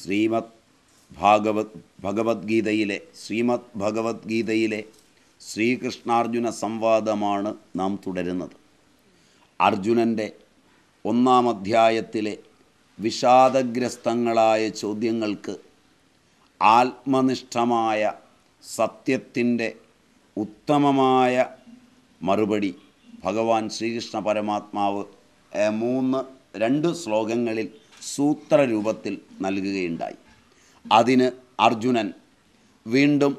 ശ്രീമദ് ഭാഗവത് ഭഗവത്ഗീതയിലെ ശ്രീമദ് ഭഗവത്ഗീതയിലെ ശ്രീകൃഷ്ണാർജുന സംവാദമാണ് നാം തുടരുന്നത് അർജുനൻ്റെ ഒന്നാം അധ്യായത്തിലെ വിഷാദഗ്രസ്തങ്ങളായ ചോദ്യങ്ങൾക്ക് ആത്മനിഷ്ഠമായ സത്യത്തിൻ്റെ ഉത്തമമായ മറുപടി ഭഗവാൻ ശ്രീകൃഷ്ണ പരമാത്മാവ് മൂന്ന് രണ്ട് ശ്ലോകങ്ങളിൽ സൂത്രരൂപത്തിൽ നൽകുകയുണ്ടായി അതിന് അർജുനൻ വീണ്ടും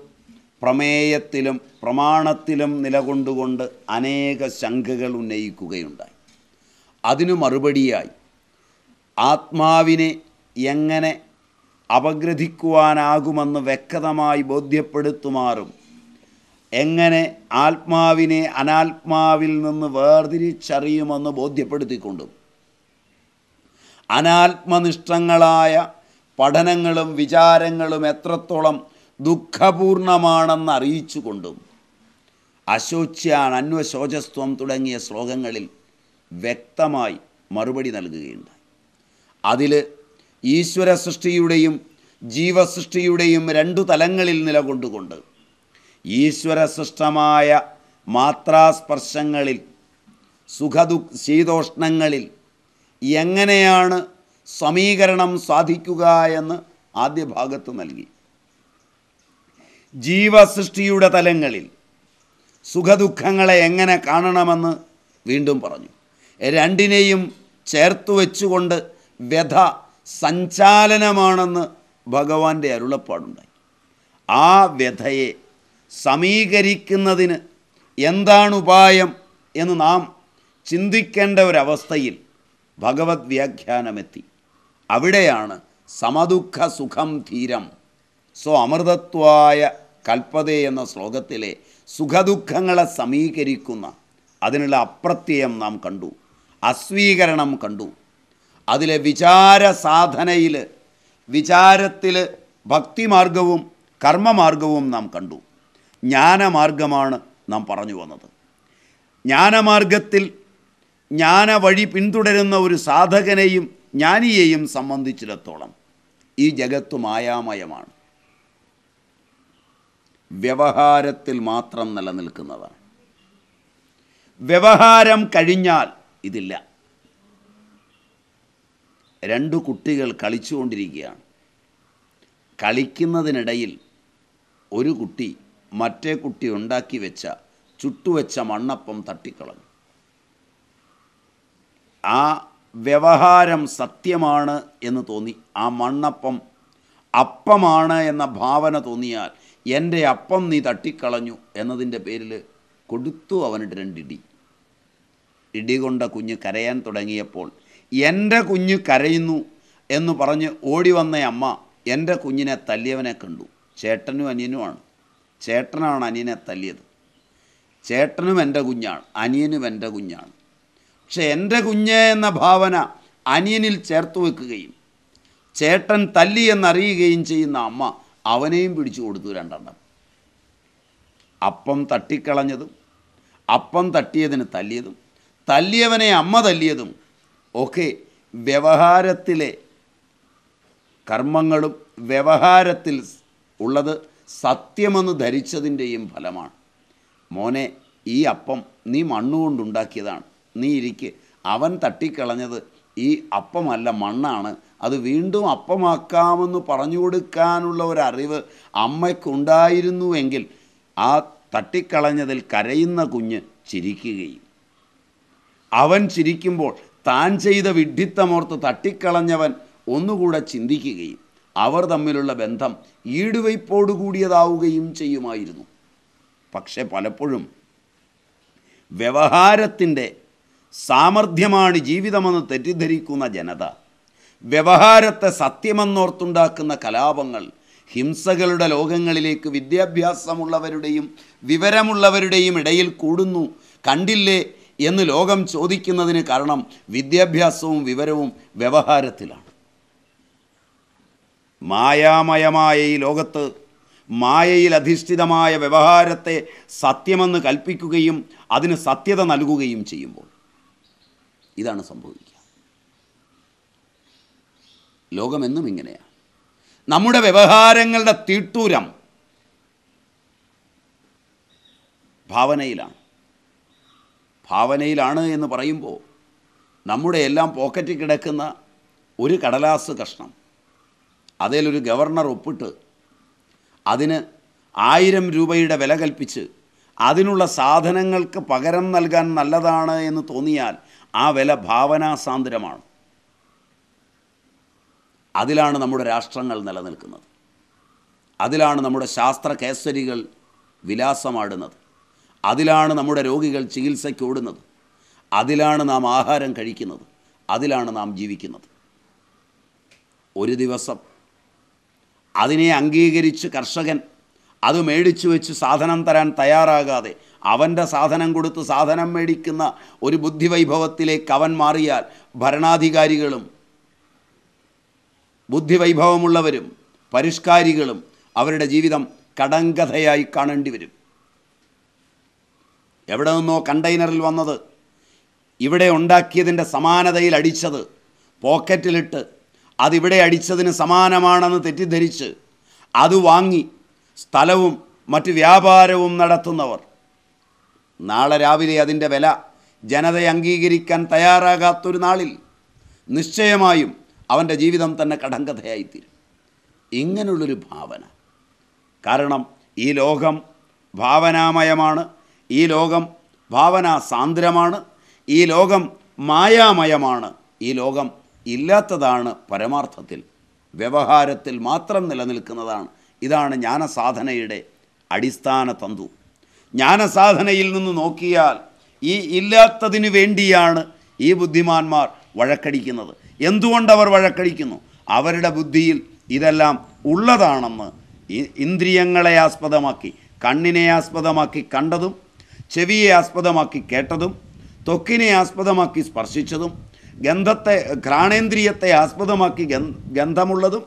പ്രമേയത്തിലും പ്രമാണത്തിലും നിലകൊണ്ടുകൊണ്ട് അനേക ശംഖകൾ ഉന്നയിക്കുകയുണ്ടായി അതിനു മറുപടിയായി ആത്മാവിനെ എങ്ങനെ അപഗ്രഥിക്കുവാനാകുമെന്ന് വ്യക്തമായി ബോധ്യപ്പെടുത്തുമാറും എങ്ങനെ ആത്മാവിനെ അനാത്മാവിൽ നിന്ന് വേർതിരിച്ചറിയുമെന്ന് ബോധ്യപ്പെടുത്തിക്കൊണ്ടും അനാത്മനിഷ്ഠങ്ങളായ പഠനങ്ങളും വിചാരങ്ങളും എത്രത്തോളം ദുഃഖപൂർണമാണെന്ന് അറിയിച്ചുകൊണ്ടും അശോച്യാൻ അന്വശോചസ്വം തുടങ്ങിയ ശ്ലോകങ്ങളിൽ വ്യക്തമായി മറുപടി നൽകുകയുണ്ട് അതിൽ ഈശ്വര സൃഷ്ടിയുടെയും ജീവസൃഷ്ടിയുടെയും രണ്ടു തലങ്ങളിൽ നിലകൊണ്ടുകൊണ്ട് ഈശ്വര സൃഷ്ടമായ മാത്രാസ്പർശങ്ങളിൽ സുഖദു ശീതോഷ്ണങ്ങളിൽ എങ്ങനെയാണ് സമീകരണം സാധിക്കുക എന്ന് ആദ്യ ഭാഗത്ത് നൽകി ജീവസൃഷ്ടിയുടെ തലങ്ങളിൽ സുഖദുഃഖങ്ങളെ എങ്ങനെ കാണണമെന്ന് വീണ്ടും പറഞ്ഞു രണ്ടിനെയും ചേർത്തു വെച്ചുകൊണ്ട് വ്യഥ സഞ്ചാലനമാണെന്ന് ഭഗവാന്റെ അരുളപ്പാടുണ്ടായി ആ വ്യഥയെ സമീകരിക്കുന്നതിന് എന്താണ് ഉപായം എന്ന് നാം ചിന്തിക്കേണ്ട ഒരവസ്ഥയിൽ ഭഗവത് വ്യാഖ്യാനമെത്തി അവിടെയാണ് സമദുഃഖ സുഖം ധീരം സോ അമൃതത്വായ കൽപ്പതേ എന്ന ശ്ലോകത്തിലെ സുഖദുഃഖങ്ങളെ സമീകരിക്കുന്ന അതിനുള്ള അപ്രത്യയം നാം കണ്ടു അസ്വീകരണം കണ്ടു അതിലെ വിചാര സാധനയിൽ വിചാരത്തിൽ ഭക്തിമാർഗവും കർമ്മമാർഗവും നാം കണ്ടു ജ്ഞാനമാർഗമാണ് നാം പറഞ്ഞു വന്നത് ജ്ഞാനമാർഗത്തിൽ ജ്ഞാന വഴി പിന്തുടരുന്ന ഒരു സാധകനെയും ജ്ഞാനിയെയും സംബന്ധിച്ചിടത്തോളം ഈ ജഗത്തു മായാമയമാണ് വ്യവഹാരത്തിൽ മാത്രം നിലനിൽക്കുന്നതാണ് വ്യവഹാരം കഴിഞ്ഞാൽ ഇതില്ല രണ്ടു കുട്ടികൾ കളിച്ചുകൊണ്ടിരിക്കുകയാണ് കളിക്കുന്നതിനിടയിൽ ഒരു കുട്ടി മറ്റേ കുട്ടി ഉണ്ടാക്കി വെച്ച ചുട്ടുവെച്ച മണ്ണപ്പം തട്ടിക്കളഞ്ഞു ആ വ്യവഹാരം സത്യമാണ് എന്ന് തോന്നി ആ മണ്ണപ്പം അപ്പമാണ് എന്ന ഭാവന തോന്നിയാൽ എൻ്റെ അപ്പം നീ തട്ടിക്കളഞ്ഞു എന്നതിൻ്റെ പേരിൽ കൊടുത്തു അവനിട്ട് രണ്ടിടി ഇടി കൊണ്ട കുഞ്ഞ് കരയാൻ തുടങ്ങിയപ്പോൾ എൻ്റെ കുഞ്ഞ് കരയുന്നു എന്ന് പറഞ്ഞ് ഓടി വന്ന അമ്മ എൻ്റെ കുഞ്ഞിനെ തല്ലിയവനെ കണ്ടു ചേട്ടനും അനിയനുമാണ് ചേട്ടനാണ് അനിയനെ തല്ലിയത് ചേട്ടനും എൻ്റെ കുഞ്ഞാണ് അനിയനും എൻ്റെ കുഞ്ഞാണ് പക്ഷെ എൻ്റെ കുഞ്ഞ് എന്ന ഭാവന അനിയനിൽ ചേർത്ത് വെക്കുകയും ചേട്ടൻ തല്ലി എന്നറിയുകയും ചെയ്യുന്ന അമ്മ അവനെയും പിടിച്ചു കൊടുത്തു രണ്ടെണ്ണം അപ്പം തട്ടിക്കളഞ്ഞതും അപ്പം തട്ടിയതിന് തല്ലിയതും തല്ലിയവനെ അമ്മ തല്ലിയതും ഒക്കെ വ്യവഹാരത്തിലെ കർമ്മങ്ങളും വ്യവഹാരത്തിൽ ഉള്ളത് സത്യമെന്ന് ധരിച്ചതിൻ്റെയും ഫലമാണ് മോനെ ഈ അപ്പം നീ മണ്ണുകൊണ്ടുണ്ടാക്കിയതാണ് നീ ഇരിക്ക് അവൻ തട്ടിക്കളഞ്ഞത് ഈ അപ്പമല്ല മണ്ണാണ് അത് വീണ്ടും അപ്പമാക്കാമെന്ന് പറഞ്ഞു കൊടുക്കാനുള്ള ഒരറിവ് അമ്മയ്ക്കുണ്ടായിരുന്നുവെങ്കിൽ ആ തട്ടിക്കളഞ്ഞതിൽ കരയുന്ന കുഞ്ഞ് ചിരിക്കുകയും അവൻ ചിരിക്കുമ്പോൾ താൻ ചെയ്ത വിഡ്ഢിത്തമോർത്ത് തട്ടിക്കളഞ്ഞവൻ ഒന്നുകൂടെ ചിന്തിക്കുകയും അവർ തമ്മിലുള്ള ബന്ധം ഈടുവയ്പോടുകൂടിയതാവുകയും ചെയ്യുമായിരുന്നു പക്ഷെ പലപ്പോഴും വ്യവഹാരത്തിൻ്റെ സാമർഥ്യമാണ് ജീവിതമെന്ന് തെറ്റിദ്ധരിക്കുന്ന ജനത വ്യവഹാരത്തെ സത്യമെന്നോർത്തുണ്ടാക്കുന്ന കലാപങ്ങൾ ഹിംസകളുടെ ലോകങ്ങളിലേക്ക് വിദ്യാഭ്യാസമുള്ളവരുടെയും വിവരമുള്ളവരുടെയും ഇടയിൽ കൂടുന്നു കണ്ടില്ലേ എന്ന് ലോകം ചോദിക്കുന്നതിന് കാരണം വിദ്യാഭ്യാസവും വിവരവും വ്യവഹാരത്തിലാണ് മായാമയമായ ഈ ലോകത്ത് മായയിൽ അധിഷ്ഠിതമായ വ്യവഹാരത്തെ സത്യമെന്ന് കൽപ്പിക്കുകയും അതിന് സത്യത നൽകുകയും ചെയ്യുമ്പോൾ ഇതാണ് സംഭവിക്കുക ലോകമെന്നും ഇങ്ങനെയാണ് നമ്മുടെ വ്യവഹാരങ്ങളുടെ തീട്ടൂരം ഭാവനയിലാണ് ഭാവനയിലാണ് എന്ന് പറയുമ്പോൾ നമ്മുടെ എല്ലാം പോക്കറ്റിൽ കിടക്കുന്ന ഒരു കടലാസ് കഷ്ണം അതിലൊരു ഗവർണർ ഒപ്പിട്ട് അതിന് ആയിരം രൂപയുടെ വില കൽപ്പിച്ച് അതിനുള്ള സാധനങ്ങൾക്ക് പകരം നൽകാൻ നല്ലതാണ് എന്ന് തോന്നിയാൽ ആ വില ഭാവനാസാന്ദ്രമാണ് അതിലാണ് നമ്മുടെ രാഷ്ട്രങ്ങൾ നിലനിൽക്കുന്നത് അതിലാണ് നമ്മുടെ ശാസ്ത്ര കേസരികൾ വിലാസമാടുന്നത് അതിലാണ് നമ്മുടെ രോഗികൾ ചികിത്സയ്ക്ക് ഓടുന്നത് അതിലാണ് നാം ആഹാരം കഴിക്കുന്നത് അതിലാണ് നാം ജീവിക്കുന്നത് ഒരു ദിവസം അതിനെ അംഗീകരിച്ച് കർഷകൻ അത് മേടിച്ചു വെച്ച് സാധനം തരാൻ തയ്യാറാകാതെ അവൻ്റെ സാധനം കൊടുത്ത് സാധനം മേടിക്കുന്ന ഒരു ബുദ്ധിവൈഭവത്തിലേക്ക് അവൻ മാറിയാൽ ഭരണാധികാരികളും ബുദ്ധിവൈഭവമുള്ളവരും പരിഷ്കാരികളും അവരുടെ ജീവിതം കടങ്കഥയായി കാണേണ്ടി വരും എവിടെ നിന്നോ കണ്ടെയ്നറിൽ വന്നത് ഇവിടെ ഉണ്ടാക്കിയതിൻ്റെ സമാനതയിൽ അടിച്ചത് പോക്കറ്റിലിട്ട് അതിവിടെ അടിച്ചതിന് സമാനമാണെന്ന് തെറ്റിദ്ധരിച്ച് അത് വാങ്ങി സ്ഥലവും മറ്റ് വ്യാപാരവും നടത്തുന്നവർ നാളെ രാവിലെ അതിൻ്റെ വില ജനതയെ അംഗീകരിക്കാൻ തയ്യാറാകാത്തൊരു നാളിൽ നിശ്ചയമായും അവൻ്റെ ജീവിതം തന്നെ കടങ്കഥയായിത്തീരും ഇങ്ങനെയുള്ളൊരു ഭാവന കാരണം ഈ ലോകം ഭാവനാമയമാണ് ഈ ലോകം ഭാവനാ സാന്ദ്രമാണ് ഈ ലോകം മായാമയമാണ് ഈ ലോകം ഇല്ലാത്തതാണ് പരമാർത്ഥത്തിൽ വ്യവഹാരത്തിൽ മാത്രം നിലനിൽക്കുന്നതാണ് ഇതാണ് ജ്ഞാനസാധനയുടെ അടിസ്ഥാന തന്തു ജ്ഞാനസാധനയിൽ നിന്ന് നോക്കിയാൽ ഈ ഇല്ലാത്തതിനു വേണ്ടിയാണ് ഈ ബുദ്ധിമാന്മാർ വഴക്കടിക്കുന്നത് എന്തുകൊണ്ടവർ വഴക്കടിക്കുന്നു അവരുടെ ബുദ്ധിയിൽ ഇതെല്ലാം ഉള്ളതാണെന്ന് ഇന്ദ്രിയങ്ങളെ ആസ്പദമാക്കി കണ്ണിനെ ആസ്പദമാക്കി കണ്ടതും ചെവിയെ ആസ്പദമാക്കി കേട്ടതും ത്വക്കിനെ ആസ്പദമാക്കി സ്പർശിച്ചതും ഗന്ധത്തെ ഘ്രാണേന്ദ്രിയത്തെ ആസ്പദമാക്കി ഗന്ധമുള്ളതും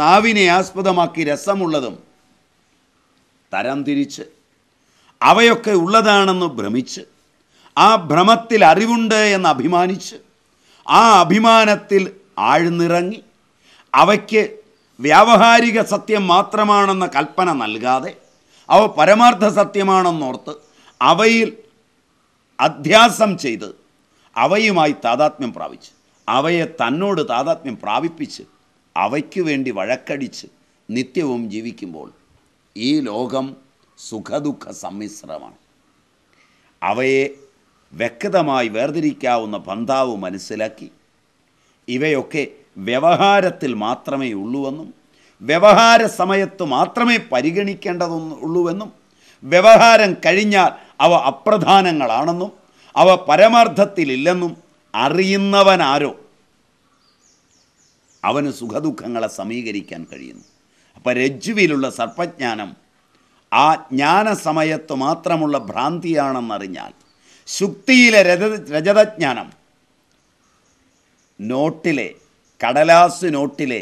നാവിനെ ആസ്പദമാക്കി രസമുള്ളതും തരംതിരിച്ച് അവയൊക്കെ ഉള്ളതാണെന്ന് ഭ്രമിച്ച് ആ ഭ്രമത്തിൽ അറിവുണ്ട് എന്ന് അഭിമാനിച്ച് ആ അഭിമാനത്തിൽ ആഴ്ന്നിറങ്ങി അവയ്ക്ക് വ്യാവഹാരിക സത്യം മാത്രമാണെന്ന കൽപ്പന നൽകാതെ അവ പരമാർത്ഥ സത്യമാണെന്നോർത്ത് അവയിൽ അധ്യാസം ചെയ്ത് അവയുമായി താതാത്മ്യം പ്രാപിച്ച് അവയെ തന്നോട് താതാത്മ്യം പ്രാപിപ്പിച്ച് അവയ്ക്ക് വേണ്ടി വഴക്കടിച്ച് നിത്യവും ജീവിക്കുമ്പോൾ ഈ ലോകം സുഖദുഃഖ സമ്മിശ്രമാണ് അവയെ വ്യക്തമായി വേർതിരിക്കാവുന്ന പന്താവ് മനസ്സിലാക്കി ഇവയൊക്കെ വ്യവഹാരത്തിൽ മാത്രമേ ഉള്ളൂവെന്നും വ്യവഹാര സമയത്ത് മാത്രമേ ഉള്ളൂവെന്നും വ്യവഹാരം കഴിഞ്ഞാൽ അവ അപ്രധാനങ്ങളാണെന്നും അവ പരമാർത്ഥത്തിലില്ലെന്നും അറിയുന്നവനാരോ അവന് സുഖദുഃഖങ്ങളെ സമീകരിക്കാൻ കഴിയുന്നു അപ്പോൾ രജ്ജുവിലുള്ള സർപ്പജ്ഞാനം ആ ജ്ഞാനസമയത്ത് മാത്രമുള്ള ഭ്രാന്തിയാണെന്നറിഞ്ഞാൽ ശുക്തിയിലെ രജ രജതജ്ഞാനം നോട്ടിലെ കടലാസ് നോട്ടിലെ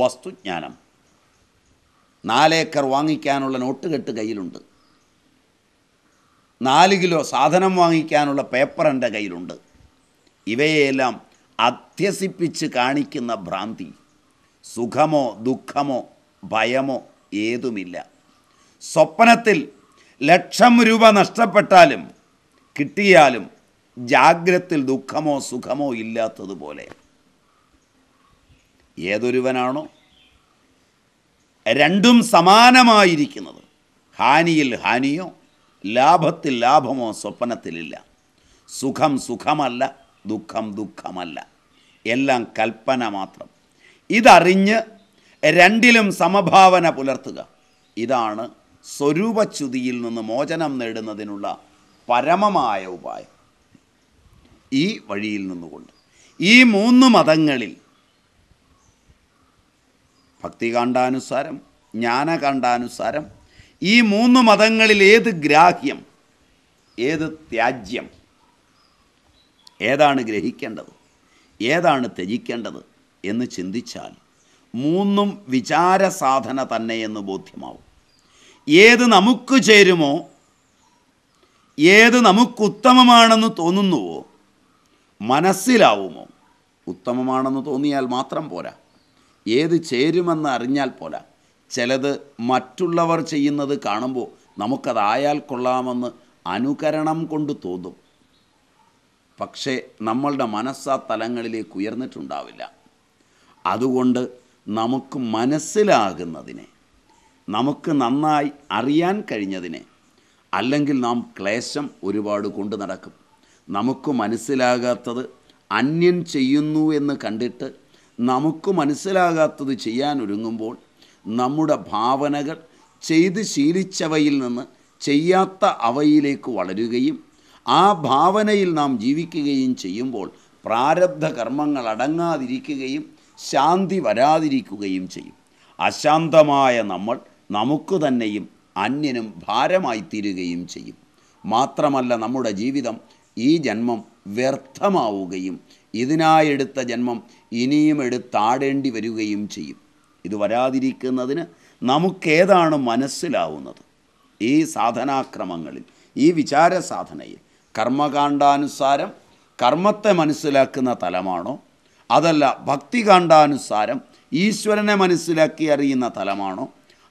വസ്തുജ്ഞാനം നാലേക്കർ വാങ്ങിക്കാനുള്ള നോട്ട് കെട്ട് കയ്യിലുണ്ട് നാല് കിലോ സാധനം വാങ്ങിക്കാനുള്ള പേപ്പർ എൻ്റെ കയ്യിലുണ്ട് ഇവയെല്ലാം അധ്യസിപ്പിച്ച് കാണിക്കുന്ന ഭ്രാന്തി സുഖമോ ദുഃഖമോ ഭയമോ ഏതുമില്ല സ്വപ്നത്തിൽ ലക്ഷം രൂപ നഷ്ടപ്പെട്ടാലും കിട്ടിയാലും ജാഗ്രത്തിൽ ദുഃഖമോ സുഖമോ ഇല്ലാത്തതുപോലെ ഏതൊരുവനാണോ രണ്ടും സമാനമായിരിക്കുന്നത് ഹാനിയിൽ ഹാനിയോ ലാഭത്തിൽ ലാഭമോ സ്വപ്നത്തിലില്ല സുഖം സുഖമല്ല ദുഃഖം ദുഃഖമല്ല എല്ലാം കൽപ്പന മാത്രം ഇതറിഞ്ഞ് രണ്ടിലും സമഭാവന പുലർത്തുക ഇതാണ് സ്വരൂപച്യുതിയിൽ നിന്ന് മോചനം നേടുന്നതിനുള്ള പരമമായ ഉപായം ഈ വഴിയിൽ നിന്നുകൊണ്ട് ഈ മൂന്ന് മതങ്ങളിൽ ഭക്തികാണ്ഡാനുസാരം ജ്ഞാനകാണ്ഡാനുസാരം ഈ മൂന്ന് മതങ്ങളിൽ ഏത് ഗ്രാഹ്യം ഏത് ത്യാജ്യം ഏതാണ് ഗ്രഹിക്കേണ്ടത് ഏതാണ് ത്യജിക്കേണ്ടത് എന്ന് ചിന്തിച്ചാൽ മൂന്നും വിചാരസാധന തന്നെയെന്ന് ബോധ്യമാവും ഏത് നമുക്ക് ചേരുമോ ഏത് ഉത്തമമാണെന്ന് തോന്നുന്നുവോ മനസ്സിലാവുമോ ഉത്തമമാണെന്ന് തോന്നിയാൽ മാത്രം പോരാ ഏത് ചേരുമെന്ന് അറിഞ്ഞാൽ പോരാ ചിലത് മറ്റുള്ളവർ ചെയ്യുന്നത് കാണുമ്പോൾ നമുക്കതായാൽ കൊള്ളാമെന്ന് അനുകരണം കൊണ്ട് തോന്നും പക്ഷേ നമ്മളുടെ മനസ്സാ തലങ്ങളിലേക്ക് ഉയർന്നിട്ടുണ്ടാവില്ല അതുകൊണ്ട് നമുക്ക് മനസ്സിലാകുന്നതിനെ നമുക്ക് നന്നായി അറിയാൻ കഴിഞ്ഞതിനെ അല്ലെങ്കിൽ നാം ക്ലേശം ഒരുപാട് കൊണ്ടു നടക്കും നമുക്ക് മനസ്സിലാകാത്തത് അന്യൻ ചെയ്യുന്നു എന്ന് കണ്ടിട്ട് നമുക്ക് മനസ്സിലാകാത്തത് ചെയ്യാൻ ഒരുങ്ങുമ്പോൾ നമ്മുടെ ഭാവനകൾ ചെയ്ത് ശീലിച്ചവയിൽ നിന്ന് ചെയ്യാത്ത അവയിലേക്ക് വളരുകയും ആ ഭാവനയിൽ നാം ജീവിക്കുകയും ചെയ്യുമ്പോൾ പ്രാരബ്ധ കർമ്മങ്ങൾ അടങ്ങാതിരിക്കുകയും ശാന്തി വരാതിരിക്കുകയും ചെയ്യും അശാന്തമായ നമ്മൾ നമുക്ക് തന്നെയും അന്യനും ഭാരമായി തീരുകയും ചെയ്യും മാത്രമല്ല നമ്മുടെ ജീവിതം ഈ ജന്മം വ്യർത്ഥമാവുകയും ഇതിനായെടുത്ത ജന്മം ഇനിയും എടുത്താടേണ്ടി വരികയും ചെയ്യും ഇത് വരാതിരിക്കുന്നതിന് നമുക്കേതാണ് മനസ്സിലാവുന്നത് ഈ സാധനാക്രമങ്ങളിൽ ഈ വിചാര സാധനയിൽ കർമ്മകാണ്ഡാനുസാരം കർമ്മത്തെ മനസ്സിലാക്കുന്ന തലമാണോ അതല്ല ഭക്തി കാണ്ഡാനുസാരം ഈശ്വരനെ മനസ്സിലാക്കി അറിയുന്ന തലമാണോ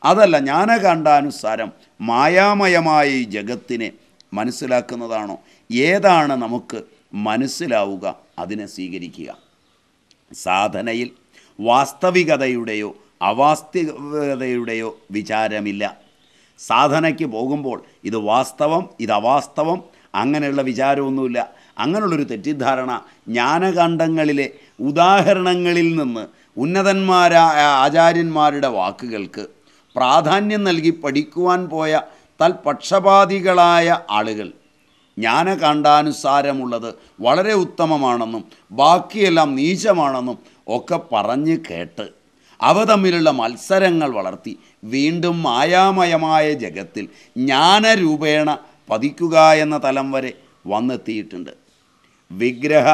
അതല്ല ജ്ഞാന കണ്ടാനുസാരം മായാമയമായ ഈ ജഗത്തിനെ മനസ്സിലാക്കുന്നതാണോ ഏതാണ് നമുക്ക് മനസ്സിലാവുക അതിനെ സ്വീകരിക്കുക സാധനയിൽ വാസ്തവികതയുടെയോ അവാസ്തവികതയുടെയോ വിചാരമില്ല സാധനയ്ക്ക് പോകുമ്പോൾ ഇത് വാസ്തവം ഇത് അവാസ്തവം അങ്ങനെയുള്ള വിചാരമൊന്നുമില്ല അങ്ങനെയുള്ളൊരു തെറ്റിദ്ധാരണ ജ്ഞാനകാന്ഡങ്ങളിലെ ഉദാഹരണങ്ങളിൽ നിന്ന് ഉന്നതന്മാരായ ആചാര്യന്മാരുടെ വാക്കുകൾക്ക് പ്രാധാന്യം നൽകി പഠിക്കുവാൻ പോയ തൽപക്ഷപാതികളായ ആളുകൾ ജ്ഞാന കണ്ടാനുസാരമുള്ളത് വളരെ ഉത്തമമാണെന്നും ബാക്കിയെല്ലാം നീചമാണെന്നും ഒക്കെ പറഞ്ഞ് കേട്ട് അവ തമ്മിലുള്ള മത്സരങ്ങൾ വളർത്തി വീണ്ടും മായാമയമായ ജഗത്തിൽ ജ്ഞാനരൂപേണ പതിക്കുക എന്ന തലം വരെ വന്നെത്തിയിട്ടുണ്ട് വിഗ്രഹ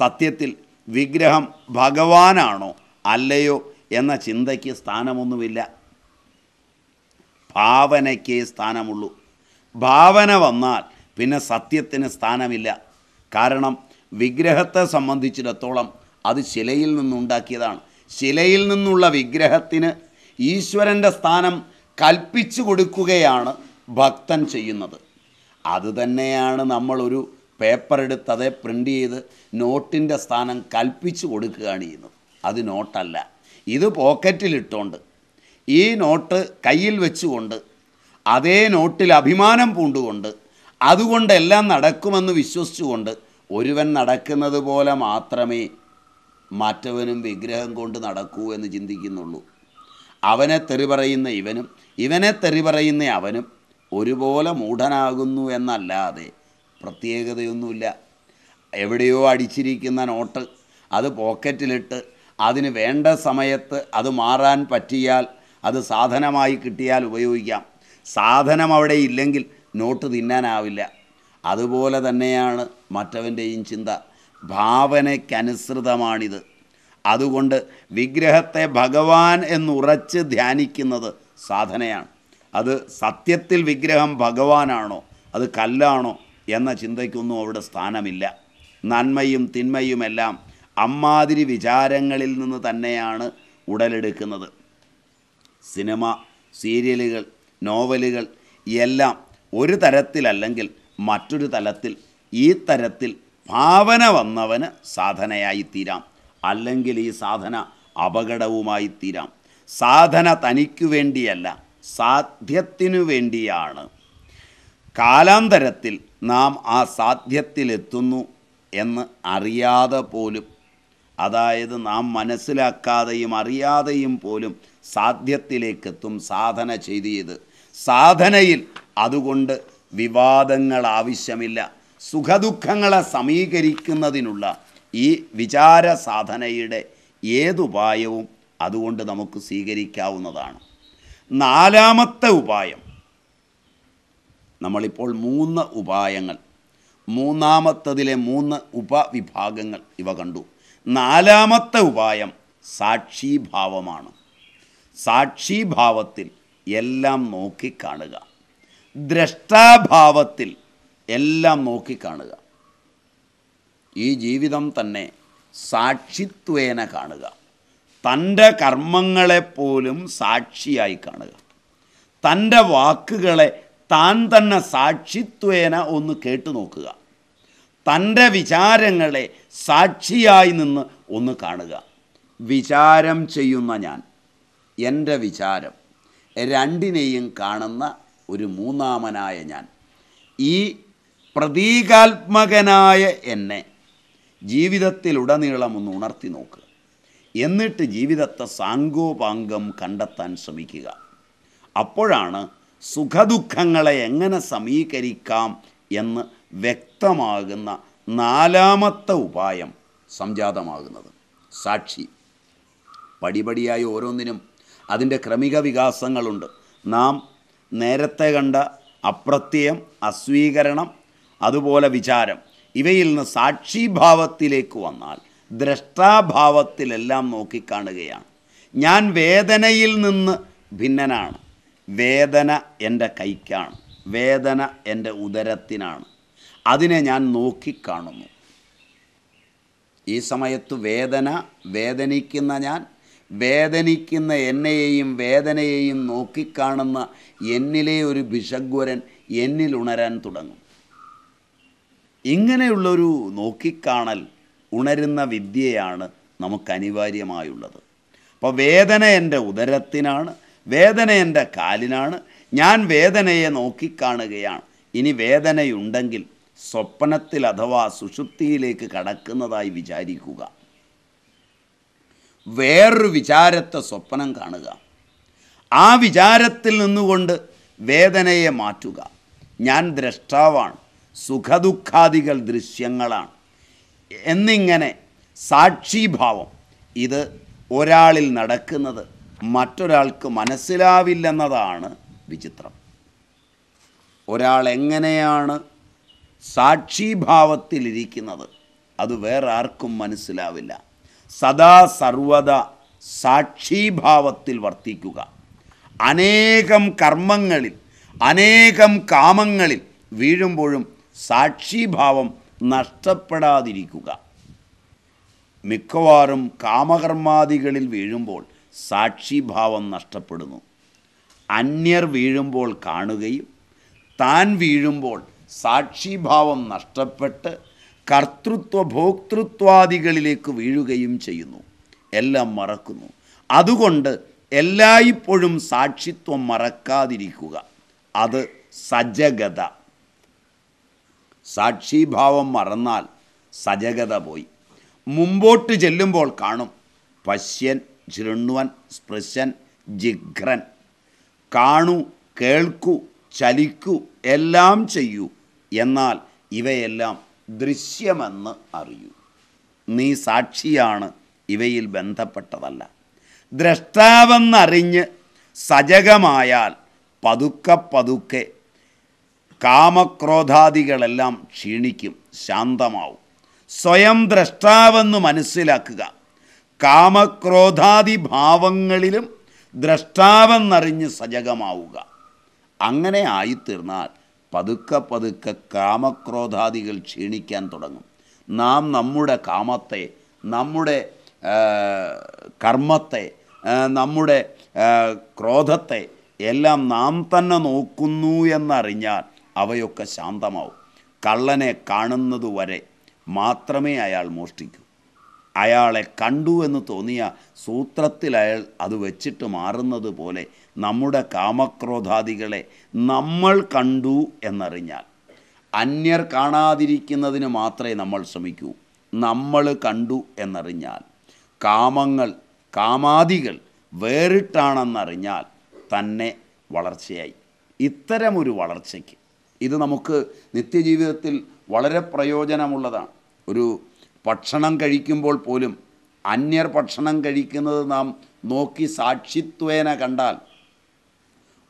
സത്യത്തിൽ വിഗ്രഹം ഭഗവാനാണോ അല്ലയോ എന്ന ചിന്തയ്ക്ക് സ്ഥാനമൊന്നുമില്ല ഭാവനയ്ക്കേ സ്ഥാനമുള്ളൂ ഭാവന വന്നാൽ പിന്നെ സത്യത്തിന് സ്ഥാനമില്ല കാരണം വിഗ്രഹത്തെ സംബന്ധിച്ചിടത്തോളം അത് ശിലയിൽ നിന്നുണ്ടാക്കിയതാണ് ശിലയിൽ നിന്നുള്ള വിഗ്രഹത്തിന് ഈശ്വരൻ്റെ സ്ഥാനം കൽപ്പിച്ചു കൊടുക്കുകയാണ് ഭക്തൻ ചെയ്യുന്നത് അതുതന്നെയാണ് നമ്മളൊരു പേപ്പർ എടുത്ത് അതേ പ്രിൻ്റ് ചെയ്ത് നോട്ടിൻ്റെ സ്ഥാനം കൽപ്പിച്ചു കൊടുക്കുകയാണ് ചെയ്യുന്നത് അത് നോട്ടല്ല ഇത് പോക്കറ്റിലിട്ടുകൊണ്ട് ഈ നോട്ട് കയ്യിൽ വെച്ചുകൊണ്ട് അതേ നോട്ടിൽ അഭിമാനം പൂണ്ടുകൊണ്ട് അതുകൊണ്ടെല്ലാം നടക്കുമെന്ന് വിശ്വസിച്ചുകൊണ്ട് ഒരുവൻ നടക്കുന്നത് പോലെ മാത്രമേ മറ്റവനും വിഗ്രഹം കൊണ്ട് നടക്കൂ എന്ന് ചിന്തിക്കുന്നുള്ളൂ അവനെ തെറി പറയുന്ന ഇവനും ഇവനെ തെറി പറയുന്ന അവനും ഒരുപോലെ മൂഢനാകുന്നു എന്നല്ലാതെ പ്രത്യേകതയൊന്നുമില്ല എവിടെയോ അടിച്ചിരിക്കുന്ന നോട്ട് അത് പോക്കറ്റിലിട്ട് അതിന് വേണ്ട സമയത്ത് അത് മാറാൻ പറ്റിയാൽ അത് സാധനമായി കിട്ടിയാൽ ഉപയോഗിക്കാം സാധനം അവിടെ ഇല്ലെങ്കിൽ നോട്ട് തിന്നാനാവില്ല അതുപോലെ തന്നെയാണ് മറ്റവൻ്റെയും ചിന്ത ഭാവനയ്ക്കനുസൃതമാണിത് അതുകൊണ്ട് വിഗ്രഹത്തെ ഭഗവാൻ എന്നുറച്ച് ധ്യാനിക്കുന്നത് സാധനയാണ് അത് സത്യത്തിൽ വിഗ്രഹം ഭഗവാനാണോ അത് കല്ലാണോ എന്ന ചിന്തയ്ക്കൊന്നും അവിടെ സ്ഥാനമില്ല നന്മയും തിന്മയുമെല്ലാം അമ്മാതിരി വിചാരങ്ങളിൽ നിന്ന് തന്നെയാണ് ഉടലെടുക്കുന്നത് സിനിമ സീരിയലുകൾ നോവലുകൾ എല്ലാം ഒരു തരത്തിലല്ലെങ്കിൽ മറ്റൊരു തലത്തിൽ ഈ തരത്തിൽ ഭാവന വന്നവന് സാധനയായി തീരാം അല്ലെങ്കിൽ ഈ സാധന അപകടവുമായി തീരാം സാധന തനിക്കു വേണ്ടിയല്ല സാധ്യത്തിനു വേണ്ടിയാണ് കാലാന്തരത്തിൽ നാം ആ സാധ്യത്തിലെത്തുന്നു എന്ന് അറിയാതെ പോലും അതായത് നാം മനസ്സിലാക്കാതെയും അറിയാതെയും പോലും സാധ്യത്തിലേക്കെത്തും സാധന ചെയ്തിയത് സാധനയിൽ അതുകൊണ്ട് വിവാദങ്ങൾ ആവശ്യമില്ല സുഖദുഃഖങ്ങളെ സമീകരിക്കുന്നതിനുള്ള ഈ വിചാര സാധനയുടെ ഏതുപായവും അതുകൊണ്ട് നമുക്ക് സ്വീകരിക്കാവുന്നതാണ് നാലാമത്തെ ഉപായം നമ്മളിപ്പോൾ മൂന്ന് ഉപായങ്ങൾ മൂന്നാമത്തതിലെ മൂന്ന് ഉപവിഭാഗങ്ങൾ ഇവ കണ്ടു നാലാമത്തെ ഉപായം സാക്ഷിഭാവമാണ് സാക്ഷിഭാവത്തിൽ എല്ലാം നോക്കിക്കാണുക ദ്രഷ്ടാഭാവത്തിൽ എല്ലാം നോക്കിക്കാണുക ഈ ജീവിതം തന്നെ സാക്ഷിത്വേന കാണുക തൻ്റെ കർമ്മങ്ങളെപ്പോലും സാക്ഷിയായി കാണുക തൻ്റെ വാക്കുകളെ താൻ തന്നെ സാക്ഷിത്വേന ഒന്ന് കേട്ടു നോക്കുക തൻ്റെ വിചാരങ്ങളെ സാക്ഷിയായി നിന്ന് ഒന്ന് കാണുക വിചാരം ചെയ്യുന്ന ഞാൻ എൻ്റെ വിചാരം രണ്ടിനെയും കാണുന്ന ഒരു മൂന്നാമനായ ഞാൻ ഈ പ്രതീകാത്മകനായ എന്നെ ജീവിതത്തിലുടനീളം ഒന്ന് ഉണർത്തി നോക്കുക എന്നിട്ട് ജീവിതത്തെ സാങ്കോപാംഗം കണ്ടെത്താൻ ശ്രമിക്കുക അപ്പോഴാണ് സുഖദുഃഖങ്ങളെ എങ്ങനെ സമീകരിക്കാം എന്ന് വ്യക്തമാകുന്ന നാലാമത്തെ ഉപായം സംജാതമാകുന്നത് സാക്ഷി പടിപടിയായി ഓരോന്നിനും അതിൻ്റെ ക്രമിക വികാസങ്ങളുണ്ട് നാം നേരത്തെ കണ്ട അപ്രത്യയം അസ്വീകരണം അതുപോലെ വിചാരം ഇവയിൽ നിന്ന് സാക്ഷിഭാവത്തിലേക്ക് വന്നാൽ ദ്രഷ്ടാഭാവത്തിലെല്ലാം നോക്കിക്കാണുകയാണ് ഞാൻ വേദനയിൽ നിന്ന് ഭിന്നനാണ് വേദന എൻ്റെ കൈക്കാണ് വേദന എൻ്റെ ഉദരത്തിനാണ് അതിനെ ഞാൻ നോക്കിക്കാണുന്നു ഈ സമയത്ത് വേദന വേദനിക്കുന്ന ഞാൻ വേദനിക്കുന്ന എന്നെയെയും വേദനയെയും നോക്കിക്കാണുന്ന എന്നിലെ ഒരു ഭിഷഗ്വരൻ എന്നിൽ ഉണരാൻ തുടങ്ങും ഇങ്ങനെയുള്ളൊരു നോക്കിക്കാണൽ ഉണരുന്ന വിദ്യയാണ് നമുക്ക് അനിവാര്യമായുള്ളത് അപ്പോൾ വേദന എൻ്റെ ഉദരത്തിനാണ് വേദന എൻ്റെ കാലിനാണ് ഞാൻ വേദനയെ നോക്കിക്കാണുകയാണ് ഇനി വേദനയുണ്ടെങ്കിൽ സ്വപ്നത്തിൽ അഥവാ സുഷുപ്തിയിലേക്ക് കടക്കുന്നതായി വിചാരിക്കുക വേറൊരു വിചാരത്തെ സ്വപ്നം കാണുക ആ വിചാരത്തിൽ നിന്നുകൊണ്ട് വേദനയെ മാറ്റുക ഞാൻ ദ്രഷ്ടാവാണ് സുഖദുഃഖാദികൾ ദൃശ്യങ്ങളാണ് എന്നിങ്ങനെ സാക്ഷിഭാവം ഇത് ഒരാളിൽ നടക്കുന്നത് മറ്റൊരാൾക്ക് മനസ്സിലാവില്ലെന്നതാണ് വിചിത്രം ഒരാൾ എങ്ങനെയാണ് സാക്ഷിഭാവത്തിലിരിക്കുന്നത് അത് വേറെ ആർക്കും മനസ്സിലാവില്ല സദാ സർവത സാക്ഷിഭാവത്തിൽ വർത്തിക്കുക അനേകം കർമ്മങ്ങളിൽ അനേകം കാമങ്ങളിൽ വീഴുമ്പോഴും സാക്ഷിഭാവം നഷ്ടപ്പെടാതിരിക്കുക മിക്കവാറും കാമകർമാദികളിൽ വീഴുമ്പോൾ സാക്ഷിഭാവം നഷ്ടപ്പെടുന്നു അന്യർ വീഴുമ്പോൾ കാണുകയും താൻ വീഴുമ്പോൾ സാക്ഷിഭാവം നഷ്ടപ്പെട്ട് കർത്തൃത്വ ഭോക്തൃത്വാദികളിലേക്ക് വീഴുകയും ചെയ്യുന്നു എല്ലാം മറക്കുന്നു അതുകൊണ്ട് എല്ലായ്പ്പോഴും സാക്ഷിത്വം മറക്കാതിരിക്കുക അത് സജഗത സാക്ഷിഭാവം മറന്നാൽ സജഗത പോയി മുമ്പോട്ട് ചെല്ലുമ്പോൾ കാണും പശ്യൻ ശൃണ്വൻ സ്പൃശൻ ജിഘ്രൻ കാണൂ കേൾക്കൂ ചലിക്കൂ എല്ലാം ചെയ്യൂ എന്നാൽ ഇവയെല്ലാം ദൃശ്യമെന്ന് അറിയൂ നീ സാക്ഷിയാണ് ഇവയിൽ ബന്ധപ്പെട്ടതല്ല ദ്രഷ്ടാവെന്നറിഞ്ഞ് സജകമായാൽ പതുക്കെ പതുക്കെ കാമക്രോധാദികളെല്ലാം ക്ഷീണിക്കും ശാന്തമാവും സ്വയം ദ്രഷ്ടാവെന്ന് മനസ്സിലാക്കുക കാമക്രോധാദി ഭാവങ്ങളിലും ദ്രഷ്ടാവെന്നറിഞ്ഞ് സജകമാവുക അങ്ങനെ ആയിത്തീർന്നാൽ പതുക്കെ പതുക്കെ കാമക്രോധാദികൾ ക്ഷീണിക്കാൻ തുടങ്ങും നാം നമ്മുടെ കാമത്തെ നമ്മുടെ കർമ്മത്തെ നമ്മുടെ ക്രോധത്തെ എല്ലാം നാം തന്നെ നോക്കുന്നു എന്നറിഞ്ഞാൽ അവയൊക്കെ ശാന്തമാവും കള്ളനെ കാണുന്നത് വരെ മാത്രമേ അയാൾ മോഷ്ടിക്കൂ അയാളെ കണ്ടു എന്ന് തോന്നിയ സൂത്രത്തിൽ അയാൾ അത് വെച്ചിട്ട് മാറുന്നത് പോലെ നമ്മുടെ കാമക്രോധാദികളെ നമ്മൾ കണ്ടു എന്നറിഞ്ഞാൽ അന്യർ കാണാതിരിക്കുന്നതിന് മാത്രമേ നമ്മൾ ശ്രമിക്കൂ നമ്മൾ കണ്ടു എന്നറിഞ്ഞാൽ കാമങ്ങൾ കാമാദികൾ വേറിട്ടാണെന്നറിഞ്ഞാൽ തന്നെ വളർച്ചയായി ഇത്തരമൊരു വളർച്ചയ്ക്ക് ഇത് നമുക്ക് നിത്യജീവിതത്തിൽ വളരെ പ്രയോജനമുള്ളതാണ് ഒരു ഭക്ഷണം കഴിക്കുമ്പോൾ പോലും അന്യർ ഭക്ഷണം കഴിക്കുന്നത് നാം നോക്കി സാക്ഷിത്വേന കണ്ടാൽ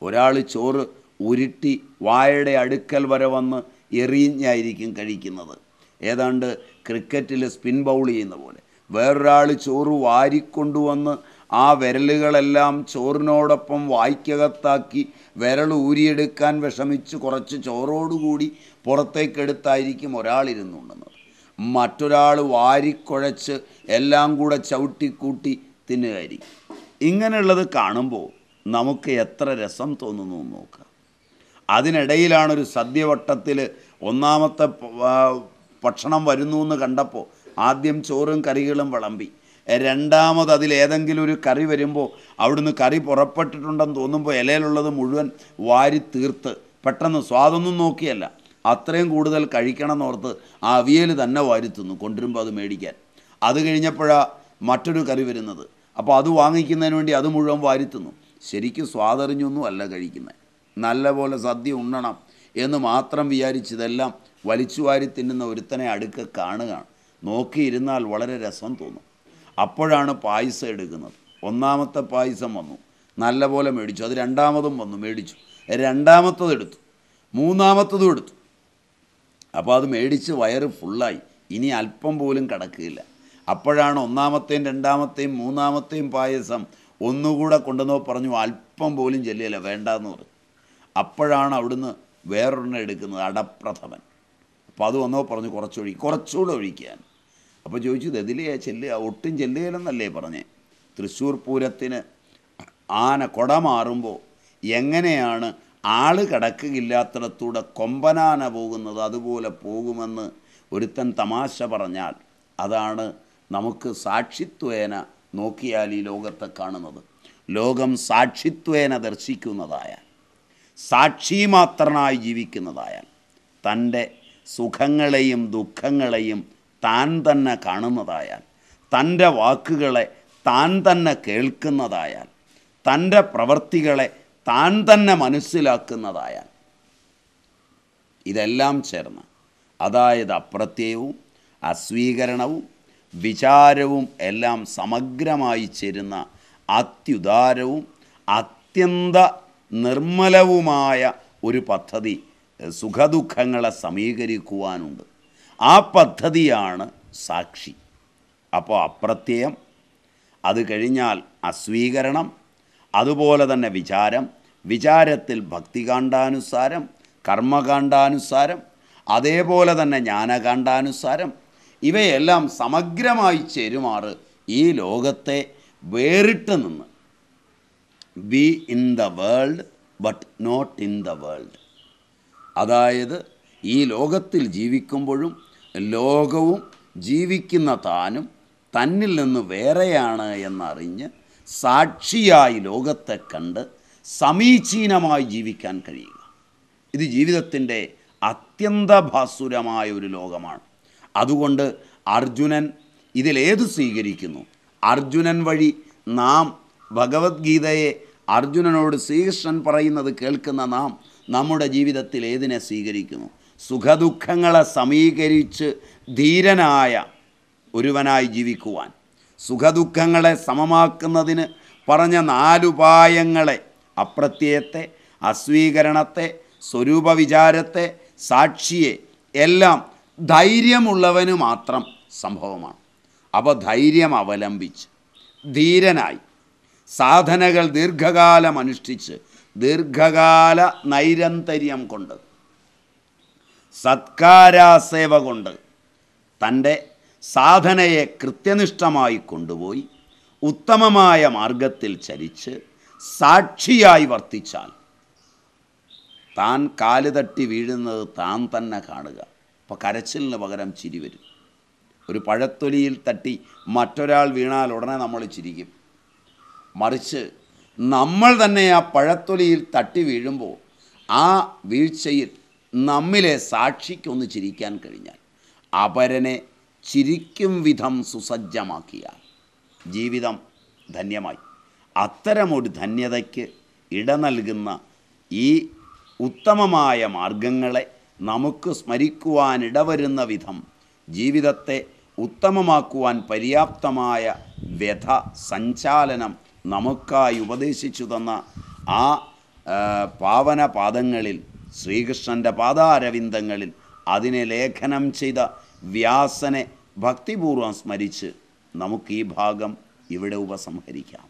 ഒരാൾ ചോറ് ഉരുട്ടി വായയുടെ അടുക്കൽ വരെ വന്ന് എറിഞ്ഞായിരിക്കും കഴിക്കുന്നത് ഏതാണ്ട് ക്രിക്കറ്റിൽ സ്പിൻ ബൗൾ ചെയ്യുന്ന പോലെ വേറൊരാൾ ചോറ് വാരിക്കൊണ്ടുവന്ന് ആ വിരലുകളെല്ലാം ചോറിനോടൊപ്പം വായിക്കകത്താക്കി വിരൽ ഊരിയെടുക്കാൻ വിഷമിച്ച് കുറച്ച് ചോറോടുകൂടി പുറത്തേക്കെടുത്തായിരിക്കും ഒരാളിരുന്നുണ്ടെന്നത് മറ്റൊരാൾ വാരിക്കുഴച്ച് എല്ലാം കൂടെ ചവിട്ടിക്കൂട്ടി തിന്നുകയായിരിക്കും ഇങ്ങനെയുള്ളത് കാണുമ്പോൾ നമുക്ക് എത്ര രസം തോന്നുന്നു നോക്കുക അതിനിടയിലാണ് ഒരു സദ്യവട്ടത്തിൽ ഒന്നാമത്തെ ഭക്ഷണം വരുന്നു എന്ന് കണ്ടപ്പോൾ ആദ്യം ചോറും കറികളും വിളമ്പി രണ്ടാമത് അതിലേതെങ്കിലും ഒരു കറി വരുമ്പോൾ അവിടുന്ന് കറി പുറപ്പെട്ടിട്ടുണ്ടെന്ന് തോന്നുമ്പോൾ ഇലയിലുള്ളത് മുഴുവൻ വാരി തീർത്ത് പെട്ടെന്ന് സ്വാദൊന്നും നോക്കിയല്ല അത്രയും കൂടുതൽ കഴിക്കണം എന്നോർത്ത് ആ അവിയൽ തന്നെ വാരിത്തുന്നു കൊണ്ടുവരുമ്പോൾ അത് മേടിക്കാൻ അത് കഴിഞ്ഞപ്പോഴാണ് മറ്റൊരു കറി വരുന്നത് അപ്പോൾ അത് വാങ്ങിക്കുന്നതിന് വേണ്ടി അത് മുഴുവൻ വാരിത്തുന്നു ശരിക്കും സ്വാതറിഞ്ഞൊന്നും അല്ല കഴിക്കുന്നത് നല്ലപോലെ സദ്യ ഉണ്ണണം എന്ന് മാത്രം വിചാരിച്ചതെല്ലാം വലിച്ചുവാരി തിന്നുന്ന ഒരുത്തനെ അടുക്ക കാണുകയാണ് നോക്കിയിരുന്നാൽ വളരെ രസം തോന്നും അപ്പോഴാണ് പായസം എടുക്കുന്നത് ഒന്നാമത്തെ പായസം വന്നു നല്ലപോലെ മേടിച്ചു അത് രണ്ടാമതും വന്നു മേടിച്ചു രണ്ടാമത്തത് എടുത്തു മൂന്നാമത്തതും എടുത്തു അപ്പോൾ അത് മേടിച്ച് വയറ് ഫുള്ളായി ഇനി അല്പം പോലും കിടക്കില്ല അപ്പോഴാണ് ഒന്നാമത്തെയും രണ്ടാമത്തെയും മൂന്നാമത്തെയും പായസം ഒന്നുകൂടെ കൊണ്ടുവന്നോ പറഞ്ഞു അല്പം പോലും ചെല്ലിയല്ല വേണ്ടെന്ന് പറഞ്ഞു അപ്പോഴാണ് അവിടുന്ന് വേറൊരെണ്ണം എടുക്കുന്നത് അടപ്രഥമൻ അപ്പോൾ അത് വന്നോ പറഞ്ഞു കുറച്ചൊഴി കുറച്ചുകൂടെ ഒഴിക്കാൻ അപ്പോൾ ചോദിച്ചു ഇതിലെയാ ചെല്ലുക ഒട്ടും ചെല്ലുകയില്ലെന്നല്ലേ പറഞ്ഞേ തൃശ്ശൂർ പൂരത്തിന് ആന കൊട മാറുമ്പോൾ എങ്ങനെയാണ് ആള് കിടക്കുകയില്ലാത്തടത്തൂടെ കൊമ്പനാന പോകുന്നത് അതുപോലെ പോകുമെന്ന് ഒരുത്തൻ തമാശ പറഞ്ഞാൽ അതാണ് നമുക്ക് സാക്ഷിത്വേന നോക്കിയാൽ ഈ ലോകത്തെ കാണുന്നത് ലോകം സാക്ഷിത്വേന ദർശിക്കുന്നതായാൽ സാക്ഷിമാത്രനായി ജീവിക്കുന്നതായാൽ തൻ്റെ സുഖങ്ങളെയും ദുഃഖങ്ങളെയും താൻ തന്നെ കാണുന്നതായാൽ തൻ്റെ വാക്കുകളെ താൻ തന്നെ കേൾക്കുന്നതായാൽ തൻ്റെ പ്രവൃത്തികളെ താൻ തന്നെ മനസ്സിലാക്കുന്നതായാൽ ഇതെല്ലാം ചേർന്ന് അതായത് അപ്രത്യയവും അസ്വീകരണവും വിചാരവും എല്ലാം സമഗ്രമായി ചേരുന്ന അത്യുദാരവും അത്യന്ത നിർമ്മലവുമായ ഒരു പദ്ധതി സുഖദുഃഖങ്ങളെ സമീകരിക്കുവാനുണ്ട് ആ പദ്ധതിയാണ് സാക്ഷി അപ്പോൾ അപ്രത്യയം അത് കഴിഞ്ഞാൽ അസ്വീകരണം അതുപോലെ തന്നെ വിചാരം വിചാരത്തിൽ ഭക്തികാണ്ടാനുസാരം കർമ്മകാണ്ടാനുസാരം അതേപോലെ തന്നെ ജ്ഞാനകാണ്ടാനുസാരം ഇവയെല്ലാം സമഗ്രമായി ചേരുമാറ് ഈ ലോകത്തെ വേറിട്ട് നിന്ന് be in the world but not in the world അതായത് ഈ ലോകത്തിൽ ജീവിക്കുമ്പോഴും ലോകവും ജീവിക്കുന്ന താനും തന്നിൽ നിന്ന് വേറെയാണ് എന്നറിഞ്ഞ് സാക്ഷിയായി ലോകത്തെ കണ്ട് സമീചീനമായി ജീവിക്കാൻ കഴിയുക ഇത് ജീവിതത്തിൻ്റെ അത്യന്തഭാസുരമായ ഒരു ലോകമാണ് അതുകൊണ്ട് അർജുനൻ ഇതിലേത് സ്വീകരിക്കുന്നു അർജുനൻ വഴി നാം ഭഗവത്ഗീതയെ അർജുനനോട് ശ്രീകൃഷ്ണൻ പറയുന്നത് കേൾക്കുന്ന നാം നമ്മുടെ ജീവിതത്തിൽ ഏതിനെ സ്വീകരിക്കുന്നു സുഖദുഃഖങ്ങളെ സമീകരിച്ച് ധീരനായ ഒരുവനായി ജീവിക്കുവാൻ സുഖദുഃഖങ്ങളെ സമമാക്കുന്നതിന് പറഞ്ഞ നാലുപായങ്ങളെ അപ്രത്യയത്തെ അസ്വീകരണത്തെ സ്വരൂപവിചാരത്തെ സാക്ഷിയെ എല്ലാം ധൈര്യമുള്ളവന് മാത്രം സംഭവമാണ് അപ്പോൾ ധൈര്യം അവലംബിച്ച് ധീരനായി സാധനകൾ ദീർഘകാലം അനുഷ്ഠിച്ച് ദീർഘകാല നൈരന്തര്യം കൊണ്ട് സത്കാരാസേവ കൊണ്ട് തൻ്റെ സാധനയെ കൃത്യനിഷ്ഠമായി കൊണ്ടുപോയി ഉത്തമമായ മാർഗത്തിൽ ചരിച്ച് സാക്ഷിയായി വർത്തിച്ചാൽ താൻ കാലുതട്ടി വീഴുന്നത് താൻ തന്നെ കാണുക അപ്പോൾ കരച്ചിലിന് പകരം ചിരി വരും ഒരു പഴത്തൊലിയിൽ തട്ടി മറ്റൊരാൾ വീണാൽ ഉടനെ നമ്മൾ ചിരിക്കും മറിച്ച് നമ്മൾ തന്നെ ആ പഴത്തൊലിയിൽ തട്ടി വീഴുമ്പോൾ ആ വീഴ്ചയിൽ നമ്മിലെ സാക്ഷിക്കൊന്ന് ചിരിക്കാൻ കഴിഞ്ഞാൽ അപരനെ ചിരിക്കും വിധം സുസജ്ജമാക്കിയാൽ ജീവിതം ധന്യമായി അത്തരമൊരു ധന്യതയ്ക്ക് ഇട നൽകുന്ന ഈ ഉത്തമമായ മാർഗങ്ങളെ നമുക്ക് സ്മരിക്കുവാനിടവരുന്ന വിധം ജീവിതത്തെ ഉത്തമമാക്കുവാൻ പര്യാപ്തമായ വ്യഥ സഞ്ചാലനം നമുക്കായി ഉപദേശിച്ചു തന്ന ആ പാവന പാദങ്ങളിൽ ശ്രീകൃഷ്ണൻ്റെ പാദാരവിന്ദങ്ങളിൽ അതിനെ ലേഖനം ചെയ്ത വ്യാസനെ ഭക്തിപൂർവം സ്മരിച്ച് നമുക്ക് ഈ ഭാഗം ഇവിടെ ഉപസംഹരിക്കാം